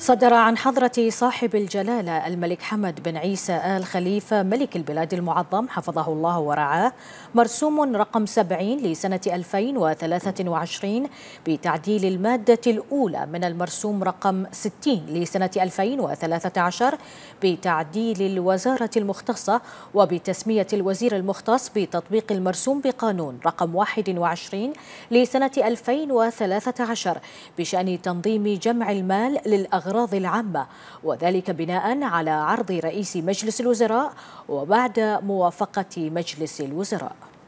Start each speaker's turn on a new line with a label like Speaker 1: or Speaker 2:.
Speaker 1: صدر عن حضرة صاحب الجلالة الملك حمد بن عيسى آل خليفة ملك البلاد المعظم حفظه الله ورعاه مرسوم رقم 70 لسنة 2023 بتعديل المادة الأولى من المرسوم رقم 60 لسنة 2013 بتعديل الوزارة المختصة وبتسمية الوزير المختص بتطبيق المرسوم بقانون رقم 21 لسنة 2013 بشأن تنظيم جمع المال للأغراض الأغراض العامة وذلك بناء على عرض رئيس مجلس الوزراء وبعد موافقة مجلس الوزراء